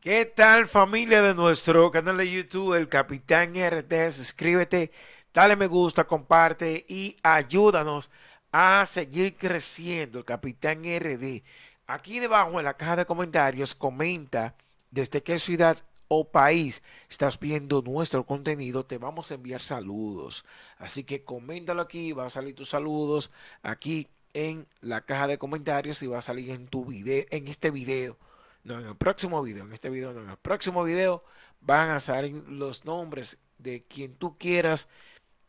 ¿Qué tal familia de nuestro canal de YouTube, el Capitán rd Suscríbete, dale me gusta, comparte y ayúdanos a seguir creciendo, el Capitán RD. Aquí debajo en la caja de comentarios comenta desde qué ciudad o país estás viendo nuestro contenido, te vamos a enviar saludos. Así que coméntalo aquí, va a salir tus saludos aquí en la caja de comentarios y va a salir en tu video, en este video no, en el próximo video, en este video, no, en el próximo video van a salir los nombres de quien tú quieras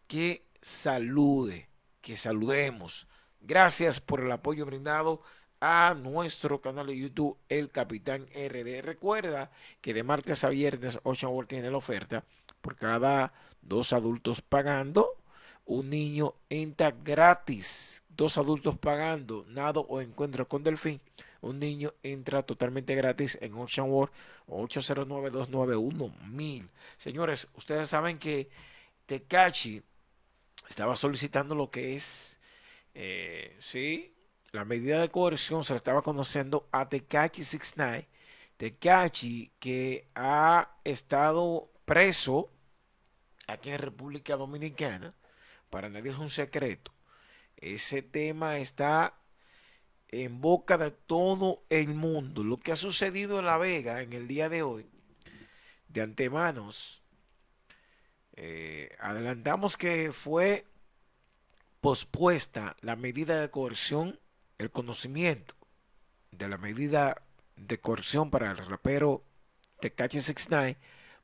que salude, que saludemos. Gracias por el apoyo brindado a nuestro canal de YouTube El Capitán RD. Recuerda que de martes a viernes Ocean World tiene la oferta por cada dos adultos pagando, un niño entra gratis, dos adultos pagando, nado o encuentro con delfín un niño entra totalmente gratis en Ocean World 809 291 Señores, ustedes saben que Tecachi estaba solicitando lo que es, eh, sí, la medida de coerción se la estaba conociendo a Tecachi 69. Tecachi que ha estado preso aquí en República Dominicana, para nadie es un secreto. Ese tema está en boca de todo el mundo. Lo que ha sucedido en La Vega en el día de hoy, de antemanos, eh, adelantamos que fue pospuesta la medida de coerción, el conocimiento de la medida de coerción para el rapero de Cache 69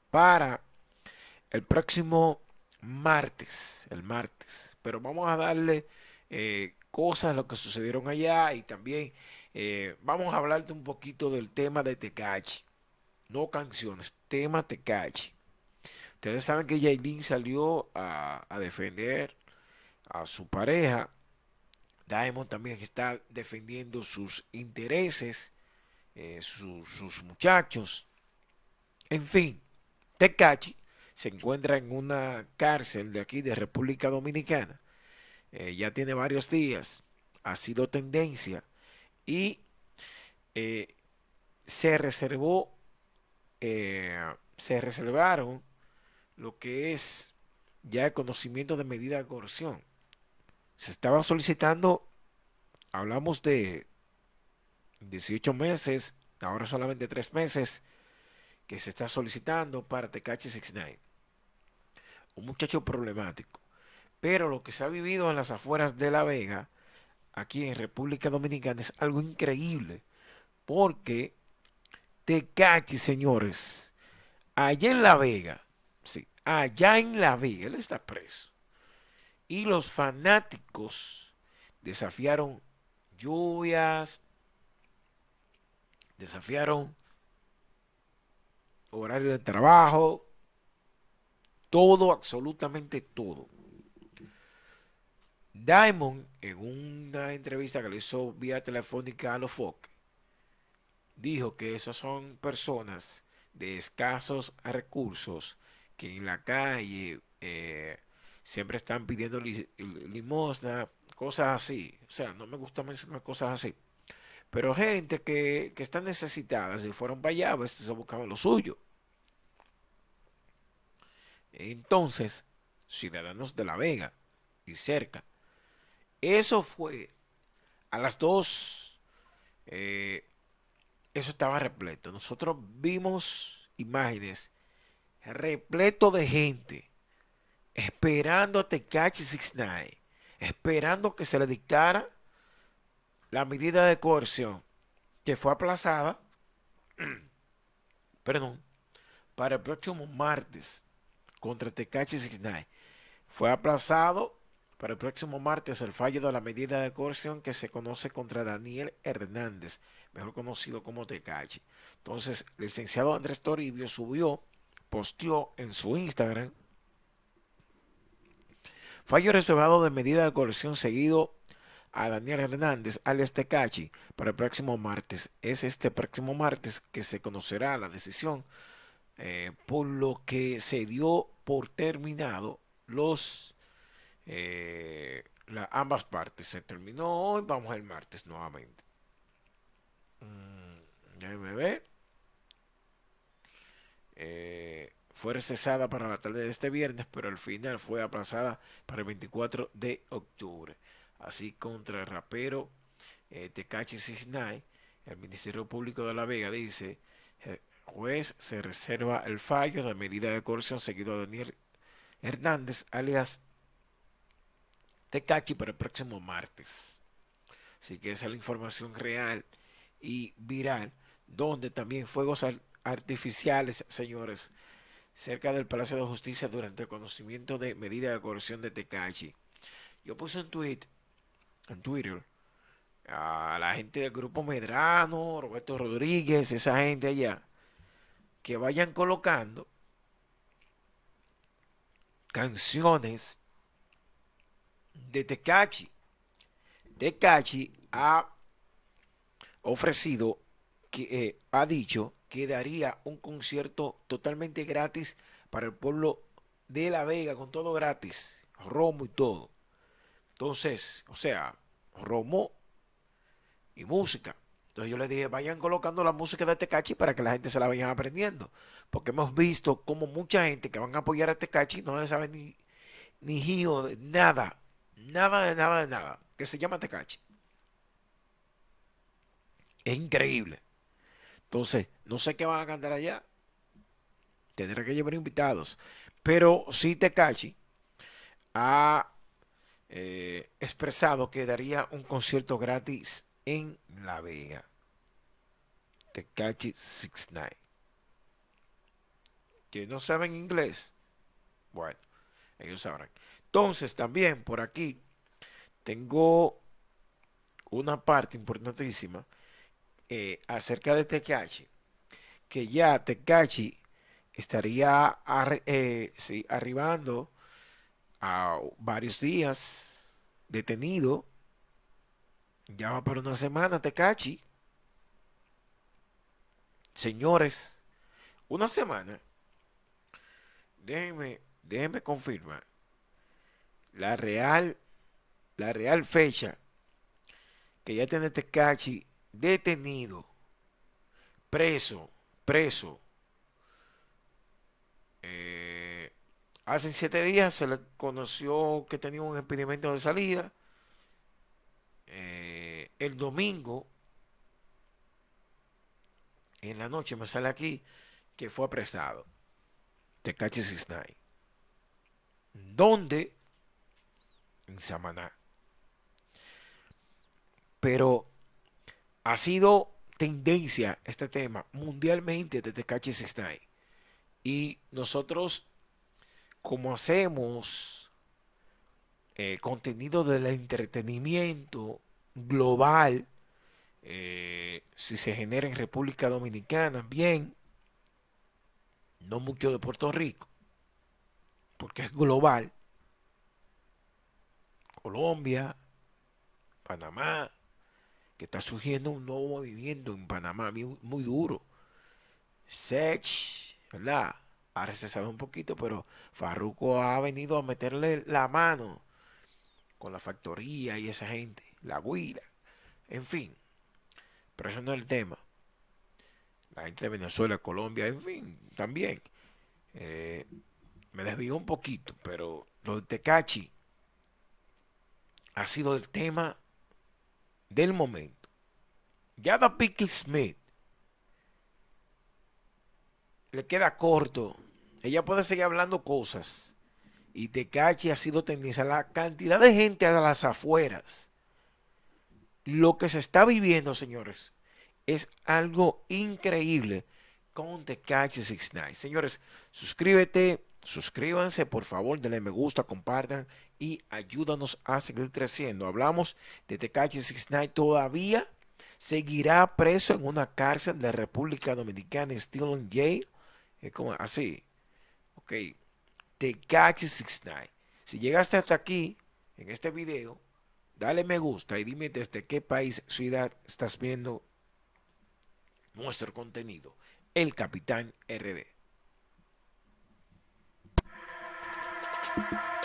para el próximo martes, el martes. Pero vamos a darle eh, cosas, lo que sucedieron allá y también eh, vamos a hablarte un poquito del tema de Tecachi. No canciones, tema Tecachi. Ustedes saben que Jailín salió a, defender a su pareja. Diamond también está defendiendo sus intereses, eh, sus muchachos. En fin, Tecachi se encuentra en una cárcel de aquí de República Dominicana eh, ya tiene varios días, ha sido tendencia y eh, se reservó, eh, se reservaron lo que es ya el conocimiento de medida de corrupción. Se estaba solicitando, hablamos de 18 meses, ahora solamente 3 meses, que se está solicitando para TKH 69. Un muchacho problemático. Pero lo que se ha vivido en las afueras de La Vega, aquí en República Dominicana, es algo increíble. Porque te cachis señores, allá en La Vega, sí, allá en La Vega, él está preso. Y los fanáticos desafiaron lluvias, desafiaron horario de trabajo, todo, absolutamente todo. Diamond, en una entrevista que le hizo vía telefónica a los Fox, dijo que esas son personas de escasos recursos que en la calle eh, siempre están pidiendo limosna, cosas así. O sea, no me gusta mencionar cosas así. Pero gente que, que necesitada, si fueron para allá, pues se buscaban lo suyo. Entonces, ciudadanos de La Vega y cerca eso fue a las 2. Eh, eso estaba repleto. Nosotros vimos imágenes repleto de gente esperando a Tecachi 69, esperando que se le dictara la medida de coerción que fue aplazada, perdón, para el próximo martes contra Tecachi 69. Fue aplazado para el próximo martes el fallo de la medida de coerción que se conoce contra Daniel Hernández, mejor conocido como Tecachi. Entonces, el licenciado Andrés Toribio subió, posteó en su Instagram fallo reservado de medida de coerción seguido a Daniel Hernández, alias Tecachi, para el próximo martes. Es este próximo martes que se conocerá la decisión, eh, por lo que se dio por terminado los eh, ambas partes se terminó hoy, vamos el martes nuevamente. Mm, ya me ve. Eh, fue recesada para la tarde de este viernes, pero al final fue aplazada para el 24 de octubre. Así contra el rapero de eh, Tecachi el Ministerio Público de La Vega dice, juez se reserva el fallo de medida de coerción seguido a Daniel Hernández, alias Tecachi para el próximo martes. Así que esa es la información real y viral, donde también fuegos artificiales, señores, cerca del Palacio de Justicia durante el conocimiento de medida de coerción de Tecachi. Yo puse un tweet en Twitter a la gente del grupo Medrano, Roberto Rodríguez, esa gente allá, que vayan colocando canciones de Tecachi. Tecachi ha ofrecido, que, eh, ha dicho que daría un concierto totalmente gratis para el pueblo de La Vega, con todo gratis, romo y todo. Entonces, o sea, romo y música. Entonces yo le dije, vayan colocando la música de Tecachi para que la gente se la vayan aprendiendo. Porque hemos visto como mucha gente que van a apoyar a Tecachi no saben ni, ni giro de nada nada de nada de nada, que se llama Tecachi. Es increíble. Entonces, no sé qué van a cantar allá. Tendré que llevar invitados. Pero sí Tecachi ha eh, expresado que daría un concierto gratis en La Vega. Tecachi 69. Que no saben inglés. Bueno, ellos sabrán. Entonces también por aquí tengo una parte importantísima eh, acerca de Tecachi, que ya Tecachi estaría eh, arribando a varios días detenido. Ya va para una semana Tecachi. Señores, una semana. Déjenme, déjenme confirmar la real, la real fecha que ya tiene Tecachi este detenido, preso, preso. Eh, hace siete días se le conoció que tenía un impedimento de salida. Eh, el domingo, en la noche me sale aquí, que fue apresado. Tecachi Cisnay. dónde en Samaná. Pero ha sido tendencia este tema mundialmente desde Cachi 69. Y nosotros, como hacemos eh, contenido del entretenimiento global, eh, si se genera en República Dominicana, bien, no mucho de Puerto Rico, porque es global, Colombia, Panamá, que está surgiendo un nuevo movimiento en Panamá muy, duro. Sech, ¿verdad? Ha recesado un poquito, pero Farruko ha venido a meterle la mano con la factoría y esa gente, la guira, en fin. Pero eso no es el tema. La gente de Venezuela, Colombia, en fin, también. Eh, me desvío un poquito, pero te Tecachi ha sido el tema del momento. Ya da Pickle Smith le queda corto. Ella puede seguir hablando cosas. Y Tecachi ha sido tendencia. La cantidad de gente a las afueras. Lo que se está viviendo, señores, es algo increíble con Six 69. Señores, suscríbete Suscríbanse, por favor, denle me gusta, compartan y ayúdanos a seguir creciendo. Hablamos de Tecachi 69 todavía seguirá preso en una cárcel de República Dominicana, still in jail. Es como así. Ok. Tecachi 69. Si llegaste hasta aquí, en este video, dale me gusta y dime desde qué país, ciudad estás viendo nuestro contenido. El Capitán RD. Thank you.